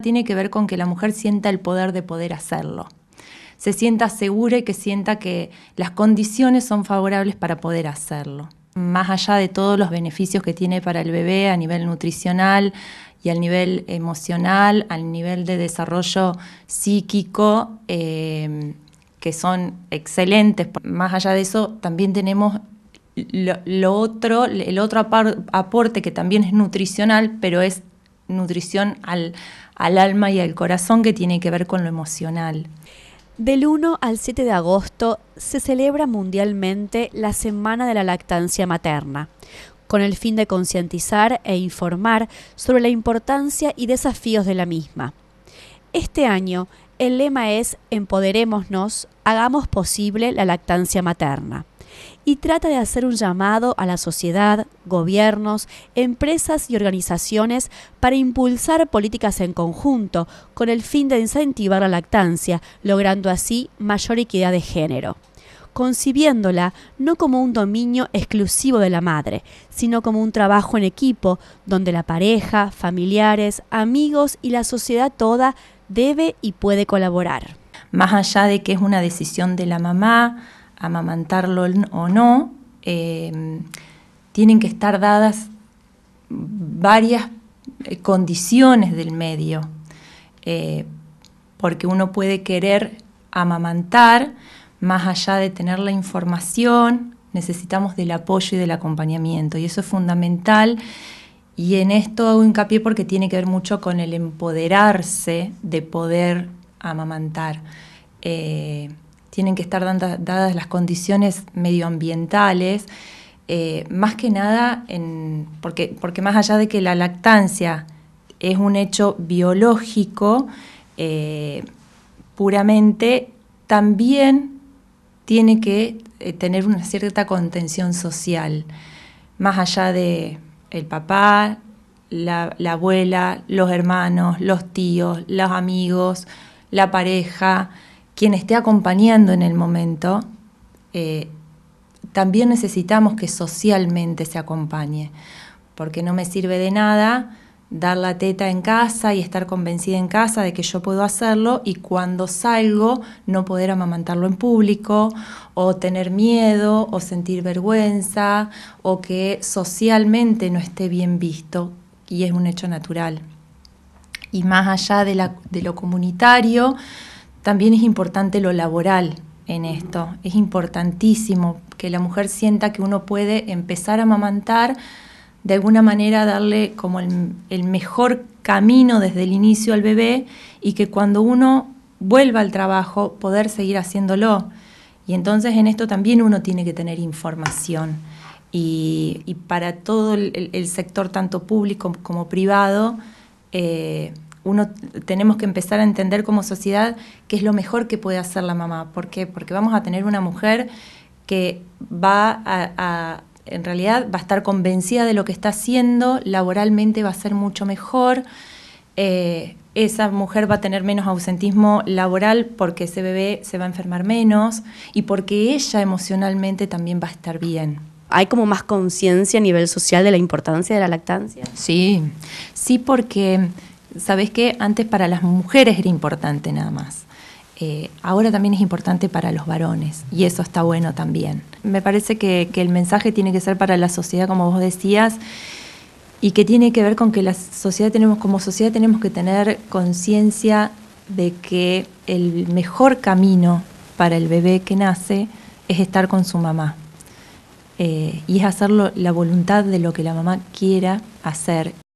tiene que ver con que la mujer sienta el poder de poder hacerlo, se sienta segura y que sienta que las condiciones son favorables para poder hacerlo. Más allá de todos los beneficios que tiene para el bebé a nivel nutricional y al nivel emocional, al nivel de desarrollo psíquico, eh, que son excelentes. Más allá de eso, también tenemos otro, el otro aporte que también es nutricional, pero es nutrición al, alma y al corazón que tiene que ver con lo emocional. Del 1 al 7 de agosto se celebra mundialmente la Semana de la Lactancia Materna, con el fin de concientizar e informar sobre la importancia y desafíos de la misma. Este año, el lema es Empoderémonos, hagamos posible la lactancia materna y trata de hacer un llamado a la sociedad, gobiernos, empresas y organizaciones para impulsar políticas en conjunto con el fin de incentivar la lactancia, logrando así mayor equidad de género concibiéndola no como un dominio exclusivo de la madre, sino como un trabajo en equipo donde la pareja, familiares, amigos y la sociedad toda debe y puede colaborar. Más allá de que es una decisión de la mamá, amamantarlo o no, em, tienen que estar dadas varias eh, condiciones del medio, eh, porque uno puede querer amamantar más allá de tener la información, necesitamos del apoyo y del acompañamiento, y eso es fundamental. Y en esto hago hincapié porque tiene que ver mucho con el empoderarse de poder amamantar. Eh, tienen que estar dadas las condiciones medioambientales, eh, más que nada, porque, más allá de que la lactancia es un hecho biológico, eh, puramente, también tiene que eh, tener una cierta contención social, más allá de el papá, la abuela, los hermanos, los tíos, los amigos, la pareja, quien esté acompañando en el momento, eh, también necesitamos que socialmente se acompañe, porque no me sirve de nada dar la teta en casa y estar convencida en casa de que yo puedo hacerlo y cuando salgo no poder amamantarlo en público o tener miedo o sentir vergüenza o que socialmente no esté bien visto y es un hecho natural. Y más allá de lo comunitario, también es importante lo laboral en esto. Es importantísimo que la mujer sienta que uno puede empezar a amamantar, de alguna manera darle como el, mejor camino desde el inicio al bebé y que cuando uno vuelva al trabajo poder seguir haciéndolo. Y entonces en esto también uno tiene que tener información. Y, para todo el, sector, tanto público como privado, eh, uno tenemos que empezar a entender como sociedad qué es lo mejor que puede hacer la mamá. ¿Por qué? Porque vamos a tener una mujer que va a, en realidad va a estar convencida de lo que está haciendo, laboralmente va a ser mucho mejor, eh, esa mujer va a tener menos ausentismo laboral porque ese bebé se va a enfermar menos y porque ella emocionalmente también va a estar bien. ¿Hay como más conciencia a nivel social de la importancia de la lactancia? Sí, sí porque sabes que antes para las mujeres era importante nada más. Eh, ahora también es importante para los varones y eso está bueno también. Me parece que, el mensaje tiene que ser para la sociedad, como vos decías, y que tiene que ver con que la sociedad tenemos, como sociedad tenemos que tener conciencia de que el mejor camino para el bebé que nace es estar con su mamá. Eh, y es hacerlo la voluntad de lo que la mamá quiera hacer.